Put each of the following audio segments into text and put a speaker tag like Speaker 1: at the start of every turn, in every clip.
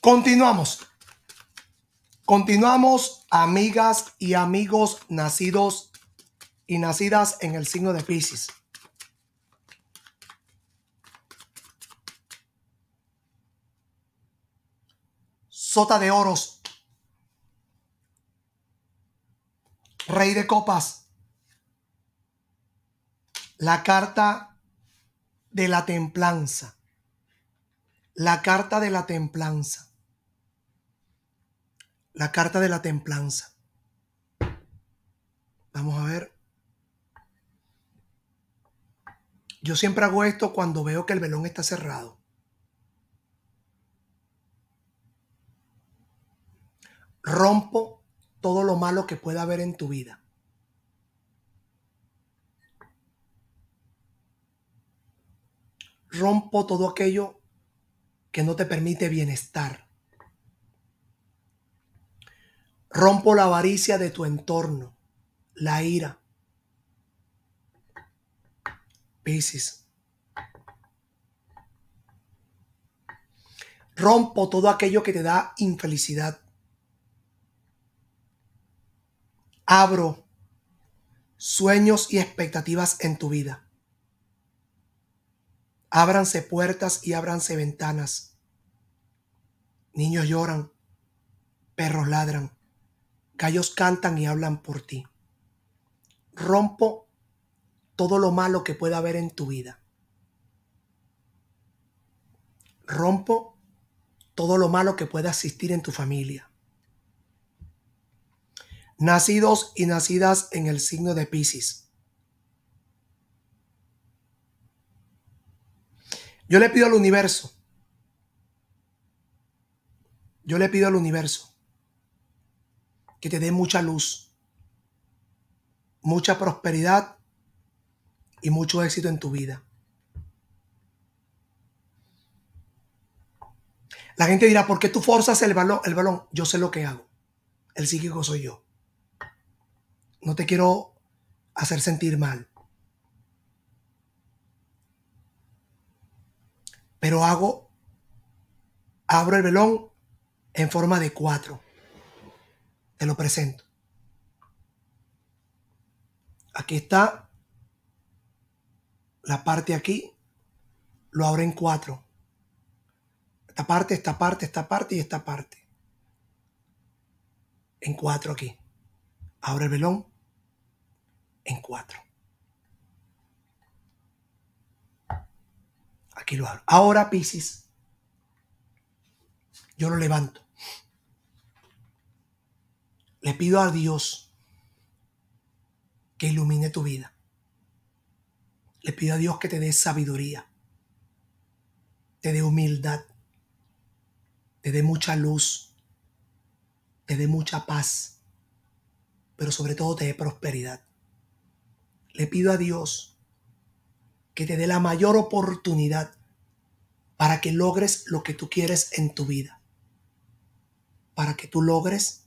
Speaker 1: Continuamos. Continuamos, amigas y amigos nacidos y nacidas en el signo de Pisces. Sota de oros. Rey de copas. La carta de la templanza. La carta de la templanza la carta de la templanza. Vamos a ver. Yo siempre hago esto cuando veo que el velón está cerrado. Rompo todo lo malo que pueda haber en tu vida. Rompo todo aquello que no te permite bienestar. Rompo la avaricia de tu entorno, la ira. Piscis. Rompo todo aquello que te da infelicidad. Abro sueños y expectativas en tu vida. Ábranse puertas y ábranse ventanas. Niños lloran, perros ladran ellos cantan y hablan por ti. Rompo todo lo malo que pueda haber en tu vida. Rompo todo lo malo que pueda existir en tu familia. Nacidos y nacidas en el signo de Pisces. Yo le pido al universo. Yo le pido al universo que te dé mucha luz, mucha prosperidad y mucho éxito en tu vida. La gente dirá, ¿por qué tú forzas el balón? El balón, yo sé lo que hago. El psíquico soy yo. No te quiero hacer sentir mal. Pero hago, abro el velón en forma de cuatro. Te lo presento. Aquí está la parte aquí. Lo abro en cuatro. Esta parte, esta parte, esta parte y esta parte. En cuatro aquí. Abro el velón en cuatro. Aquí lo abro. Ahora, Pisces, yo lo levanto le pido a Dios que ilumine tu vida. Le pido a Dios que te dé sabiduría, te dé humildad, te dé mucha luz, te dé mucha paz, pero sobre todo te dé prosperidad. Le pido a Dios que te dé la mayor oportunidad para que logres lo que tú quieres en tu vida, para que tú logres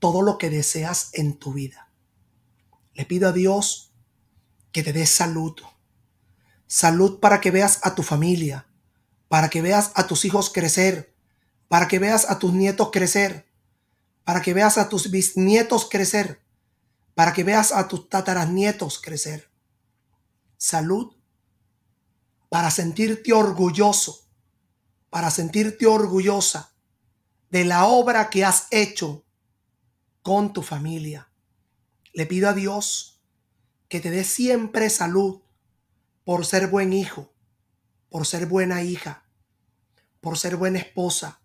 Speaker 1: todo lo que deseas en tu vida. Le pido a Dios que te dé salud. Salud para que veas a tu familia, para que veas a tus hijos crecer, para que veas a tus nietos crecer, para que veas a tus bisnietos crecer, para que veas a tus tataranietos crecer. Salud para sentirte orgulloso, para sentirte orgullosa de la obra que has hecho con tu familia. Le pido a Dios que te dé siempre salud por ser buen hijo, por ser buena hija, por ser buena esposa,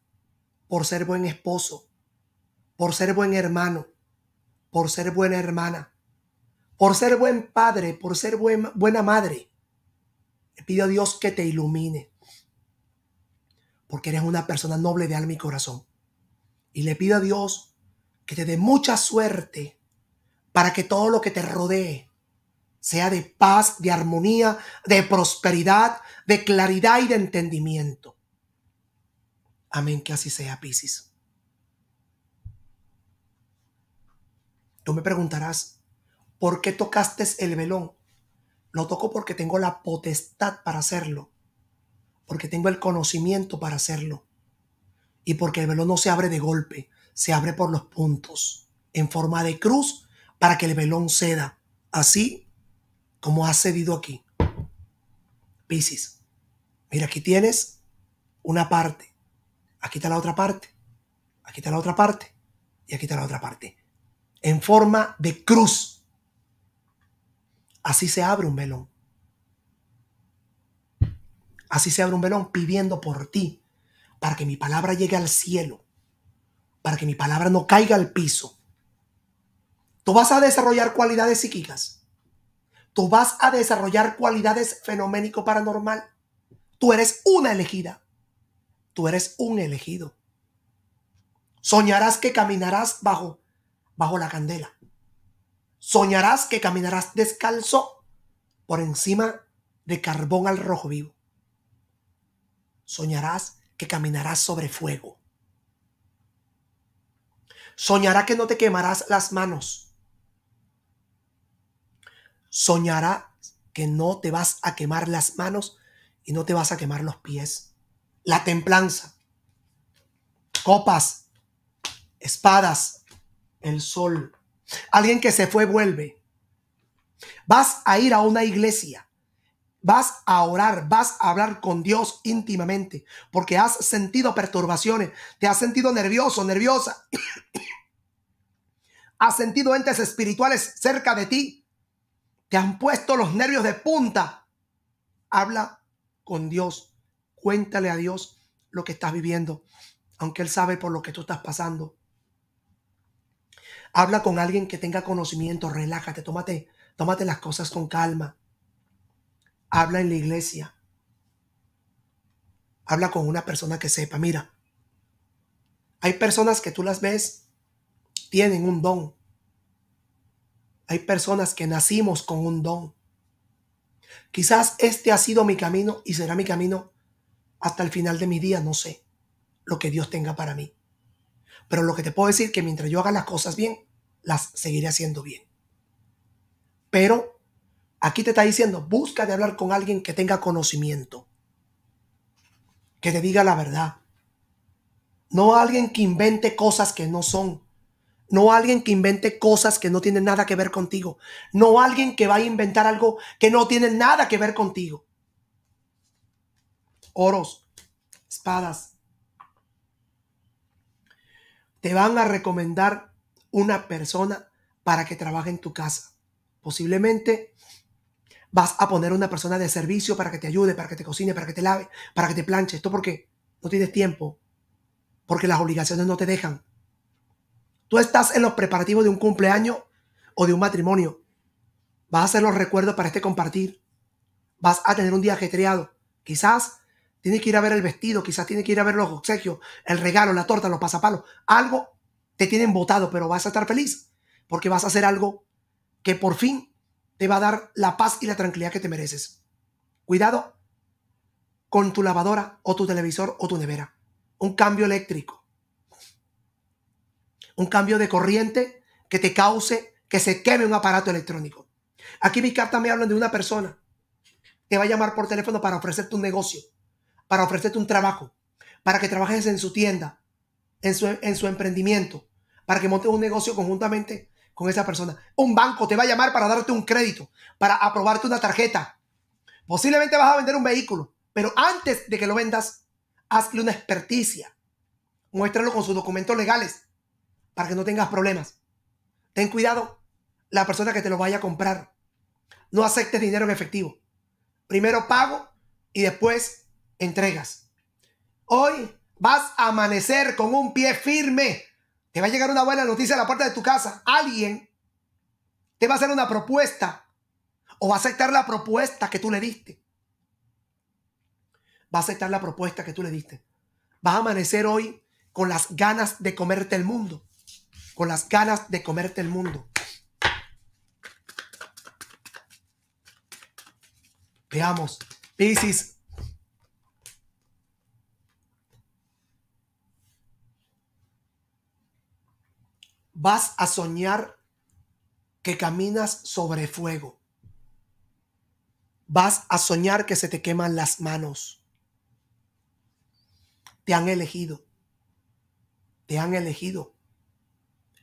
Speaker 1: por ser buen esposo, por ser buen hermano, por ser buena hermana, por ser buen padre, por ser buena madre. Le pido a Dios que te ilumine, porque eres una persona noble de alma y corazón. Y le pido a Dios que te dé mucha suerte para que todo lo que te rodee sea de paz, de armonía, de prosperidad, de claridad y de entendimiento. Amén, que así sea, Piscis. Tú me preguntarás, ¿por qué tocaste el velón? Lo toco porque tengo la potestad para hacerlo, porque tengo el conocimiento para hacerlo y porque el velón no se abre de golpe, se abre por los puntos en forma de cruz para que el velón ceda, así como ha cedido aquí. Piscis, mira, aquí tienes una parte, aquí está la otra parte, aquí está la otra parte y aquí está la otra parte, en forma de cruz. Así se abre un velón. Así se abre un velón pidiendo por ti, para que mi palabra llegue al cielo para que mi palabra no caiga al piso. Tú vas a desarrollar cualidades psíquicas. Tú vas a desarrollar cualidades fenoménico paranormal. Tú eres una elegida. Tú eres un elegido. Soñarás que caminarás bajo bajo la candela. Soñarás que caminarás descalzo por encima de carbón al rojo vivo. Soñarás que caminarás sobre fuego. Soñará que no te quemarás las manos. Soñará que no te vas a quemar las manos y no te vas a quemar los pies. La templanza. Copas. Espadas. El sol. Alguien que se fue vuelve. Vas a ir a una iglesia Vas a orar, vas a hablar con Dios íntimamente, porque has sentido perturbaciones, te has sentido nervioso, nerviosa, has sentido entes espirituales cerca de ti, te han puesto los nervios de punta. Habla con Dios, cuéntale a Dios lo que estás viviendo, aunque Él sabe por lo que tú estás pasando. Habla con alguien que tenga conocimiento, relájate, tómate, tómate las cosas con calma habla en la iglesia. Habla con una persona que sepa. Mira, hay personas que tú las ves, tienen un don. Hay personas que nacimos con un don. Quizás este ha sido mi camino y será mi camino hasta el final de mi día, no sé lo que Dios tenga para mí. Pero lo que te puedo decir que mientras yo haga las cosas bien, las seguiré haciendo bien. Pero Aquí te está diciendo, busca de hablar con alguien que tenga conocimiento, que te diga la verdad. No alguien que invente cosas que no son. No alguien que invente cosas que no tienen nada que ver contigo. No alguien que vaya a inventar algo que no tiene nada que ver contigo. Oros, espadas. Te van a recomendar una persona para que trabaje en tu casa. Posiblemente vas a poner una persona de servicio para que te ayude, para que te cocine, para que te lave, para que te planche. Esto porque no tienes tiempo, porque las obligaciones no te dejan. Tú estás en los preparativos de un cumpleaños o de un matrimonio. Vas a hacer los recuerdos para este compartir. Vas a tener un día ajetreado. Quizás tienes que ir a ver el vestido, quizás tienes que ir a ver los obsequios, el regalo, la torta, los pasapalos. Algo te tienen botado, pero vas a estar feliz porque vas a hacer algo que por fin te va a dar la paz y la tranquilidad que te mereces. Cuidado con tu lavadora o tu televisor o tu nevera. Un cambio eléctrico. Un cambio de corriente que te cause que se queme un aparato electrónico. Aquí mi carta me hablan de una persona que va a llamar por teléfono para ofrecerte un negocio, para ofrecerte un trabajo, para que trabajes en su tienda, en su, en su emprendimiento, para que montes un negocio conjuntamente con esa persona. Un banco te va a llamar para darte un crédito, para aprobarte una tarjeta. Posiblemente vas a vender un vehículo, pero antes de que lo vendas, hazle una experticia. Muéstralo con sus documentos legales para que no tengas problemas. Ten cuidado la persona que te lo vaya a comprar. No aceptes dinero en efectivo. Primero pago y después entregas. Hoy vas a amanecer con un pie firme te va a llegar una buena noticia a la puerta de tu casa. Alguien te va a hacer una propuesta o va a aceptar la propuesta que tú le diste. Va a aceptar la propuesta que tú le diste. Vas a amanecer hoy con las ganas de comerte el mundo. Con las ganas de comerte el mundo. Veamos. Piscis, vas a soñar que caminas sobre fuego. Vas a soñar que se te queman las manos. Te han elegido. Te han elegido.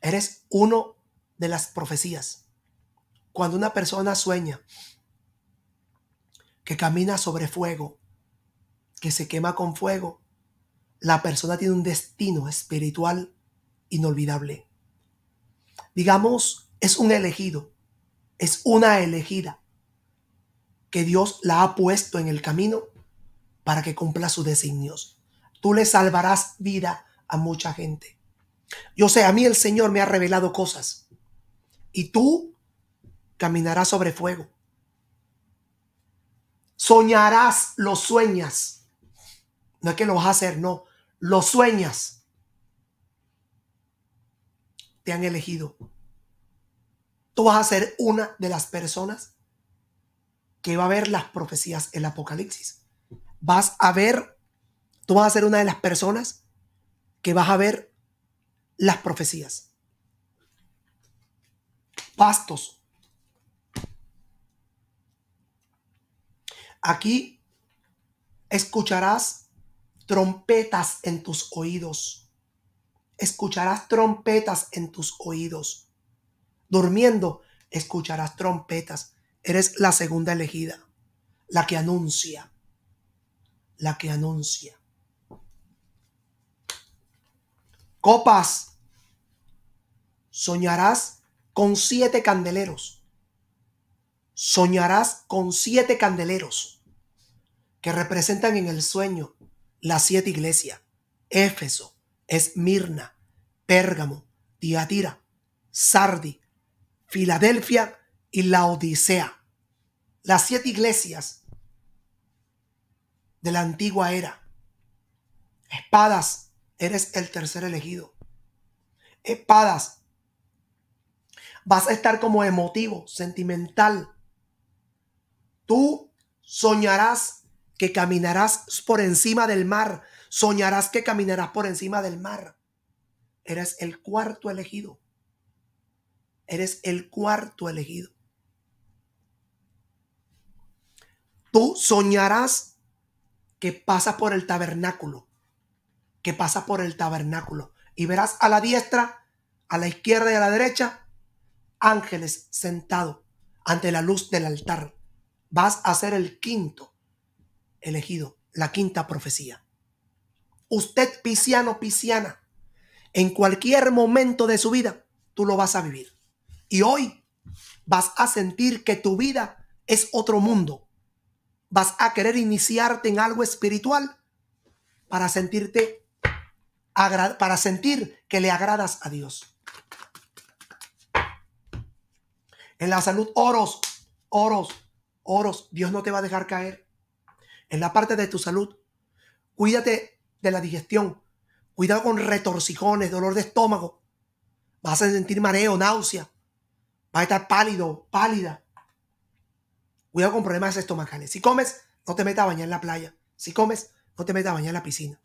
Speaker 1: Eres uno de las profecías. Cuando una persona sueña que camina sobre fuego, que se quema con fuego, la persona tiene un destino espiritual inolvidable digamos, es un elegido, es una elegida que Dios la ha puesto en el camino para que cumpla sus designios. Tú le salvarás vida a mucha gente. Yo sé, a mí el Señor me ha revelado cosas y tú caminarás sobre fuego. Soñarás, los sueñas. No es que lo vas a hacer, no, lo sueñas te han elegido. Tú vas a ser una de las personas que va a ver las profecías el Apocalipsis. Vas a ver, tú vas a ser una de las personas que vas a ver las profecías. Pastos. Aquí escucharás trompetas en tus oídos escucharás trompetas en tus oídos. Durmiendo, escucharás trompetas. Eres la segunda elegida, la que anuncia, la que anuncia. Copas, soñarás con siete candeleros. Soñarás con siete candeleros que representan en el sueño las siete iglesias. Éfeso, es Mirna, Pérgamo, Tiatira, Sardi, Filadelfia y Laodicea. Las siete iglesias de la antigua era. Espadas, eres el tercer elegido. Espadas, vas a estar como emotivo, sentimental. Tú soñarás que caminarás por encima del mar soñarás que caminarás por encima del mar. Eres el cuarto elegido. Eres el cuarto elegido. Tú soñarás que pasa por el tabernáculo, que pasa por el tabernáculo y verás a la diestra, a la izquierda y a la derecha ángeles sentados ante la luz del altar. Vas a ser el quinto elegido, la quinta profecía usted pisciano, pisciana, en cualquier momento de su vida, tú lo vas a vivir. Y hoy vas a sentir que tu vida es otro mundo. Vas a querer iniciarte en algo espiritual para sentirte para sentir que le agradas a Dios. En la salud oros, oros, oros, Dios no te va a dejar caer. En la parte de tu salud, cuídate de la digestión. Cuidado con retorcijones, dolor de estómago. Vas a sentir mareo, náusea. Vas a estar pálido, pálida. Cuidado con problemas estomacales. Si comes, no te metas a bañar en la playa. Si comes, no te metas a bañar en la piscina.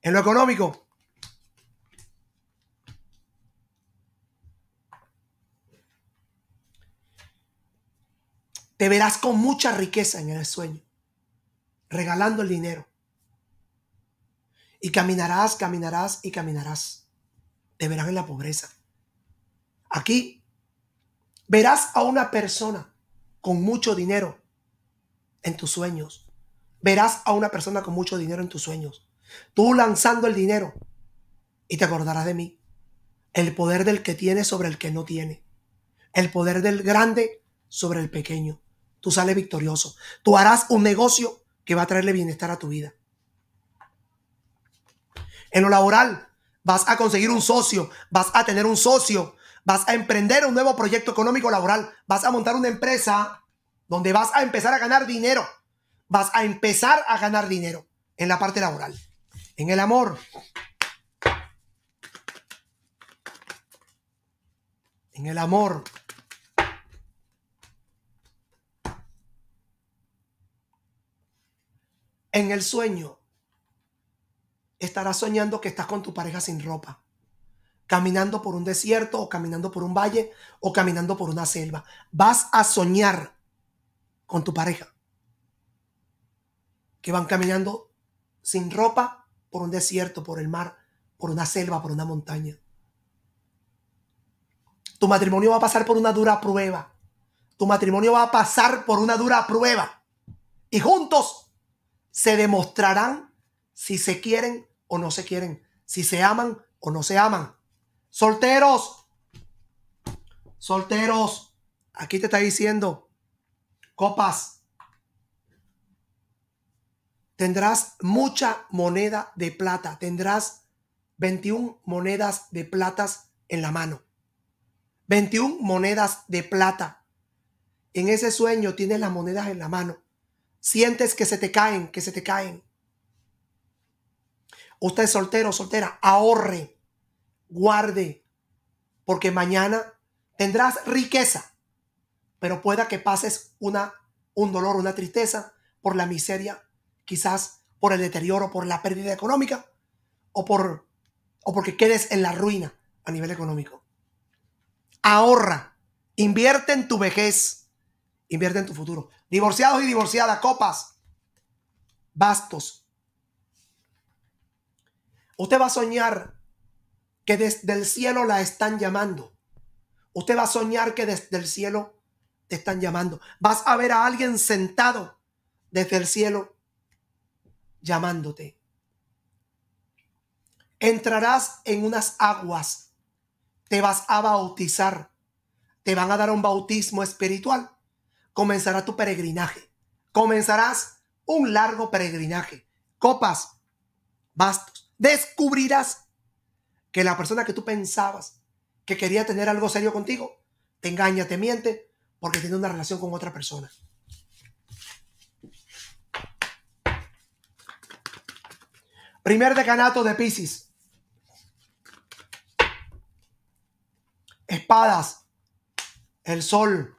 Speaker 1: En lo económico, te verás con mucha riqueza en el sueño, regalando el dinero. Y caminarás, caminarás y caminarás. Te verán en la pobreza. Aquí verás a una persona con mucho dinero en tus sueños. Verás a una persona con mucho dinero en tus sueños. Tú lanzando el dinero y te acordarás de mí. El poder del que tiene sobre el que no tiene. El poder del grande sobre el pequeño. Tú sales victorioso. Tú harás un negocio que va a traerle bienestar a tu vida. En lo laboral, vas a conseguir un socio, vas a tener un socio, vas a emprender un nuevo proyecto económico laboral, vas a montar una empresa donde vas a empezar a ganar dinero, vas a empezar a ganar dinero en la parte laboral, en el amor. En el amor. En el sueño estarás soñando que estás con tu pareja sin ropa, caminando por un desierto o caminando por un valle o caminando por una selva. Vas a soñar con tu pareja, que van caminando sin ropa por un desierto, por el mar, por una selva, por una montaña. Tu matrimonio va a pasar por una dura prueba. Tu matrimonio va a pasar por una dura prueba. Y juntos se demostrarán si se quieren o no se quieren, si se aman o no se aman. Solteros, solteros, aquí te está diciendo, copas, tendrás mucha moneda de plata, tendrás 21 monedas de platas en la mano. 21 monedas de plata. En ese sueño tienes las monedas en la mano. Sientes que se te caen, que se te caen. Usted soltero soltera, ahorre, guarde, porque mañana tendrás riqueza, pero pueda que pases una, un dolor, una tristeza por la miseria, quizás por el deterioro, por la pérdida económica o, por, o porque quedes en la ruina a nivel económico. Ahorra, invierte en tu vejez, invierte en tu futuro. Divorciados y divorciadas, copas, bastos, Usted va a soñar que desde el cielo la están llamando. Usted va a soñar que desde el cielo te están llamando. Vas a ver a alguien sentado desde el cielo llamándote. Entrarás en unas aguas. Te vas a bautizar. Te van a dar un bautismo espiritual. Comenzará tu peregrinaje. Comenzarás un largo peregrinaje. Copas, Basta descubrirás que la persona que tú pensabas que quería tener algo serio contigo, te engaña, te miente, porque tiene una relación con otra persona. Primer decanato de Pisces. Espadas. El sol.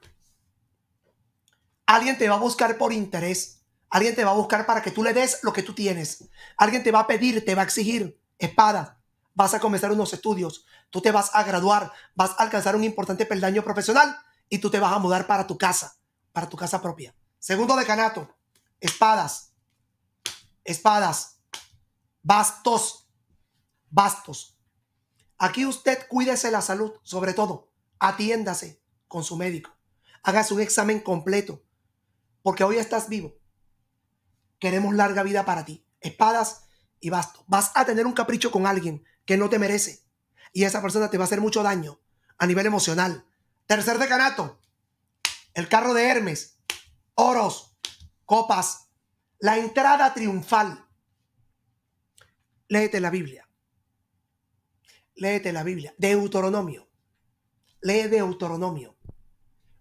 Speaker 1: Alguien te va a buscar por interés. Alguien te va a buscar para que tú le des lo que tú tienes. Alguien te va a pedir, te va a exigir espada. Vas a comenzar unos estudios. Tú te vas a graduar. Vas a alcanzar un importante peldaño profesional y tú te vas a mudar para tu casa, para tu casa propia. Segundo decanato, espadas. Espadas. Bastos. Bastos. Aquí usted cuídese la salud, sobre todo. Atiéndase con su médico. Hagas un examen completo. Porque hoy estás vivo queremos larga vida para ti, espadas y basto. Vas a tener un capricho con alguien que no te merece y esa persona te va a hacer mucho daño a nivel emocional. Tercer decanato, el carro de Hermes, oros, copas, la entrada triunfal. Léete la Biblia. Léete la Biblia. Deuteronomio. Lee Deuteronomio.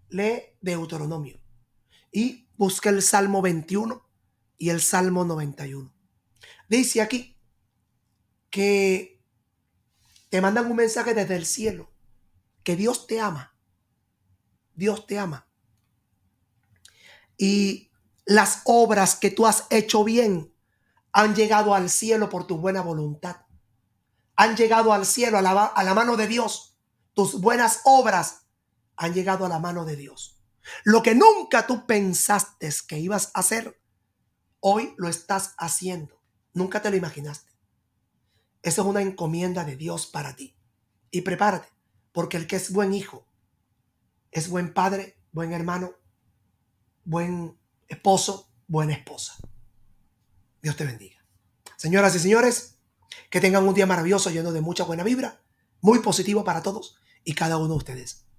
Speaker 1: Lee Deuteronomio. Y busca el Salmo 21 y el Salmo 91. Dice aquí que te mandan un mensaje desde el cielo, que Dios te ama, Dios te ama. Y las obras que tú has hecho bien han llegado al cielo por tu buena voluntad. Han llegado al cielo a la, a la mano de Dios. Tus buenas obras han llegado a la mano de Dios. Lo que nunca tú pensaste que ibas a hacer, Hoy lo estás haciendo. Nunca te lo imaginaste. Esa es una encomienda de Dios para ti. Y prepárate, porque el que es buen hijo, es buen padre, buen hermano, buen esposo, buena esposa. Dios te bendiga. Señoras y señores, que tengan un día maravilloso lleno de mucha buena vibra, muy positivo para todos y cada uno de ustedes.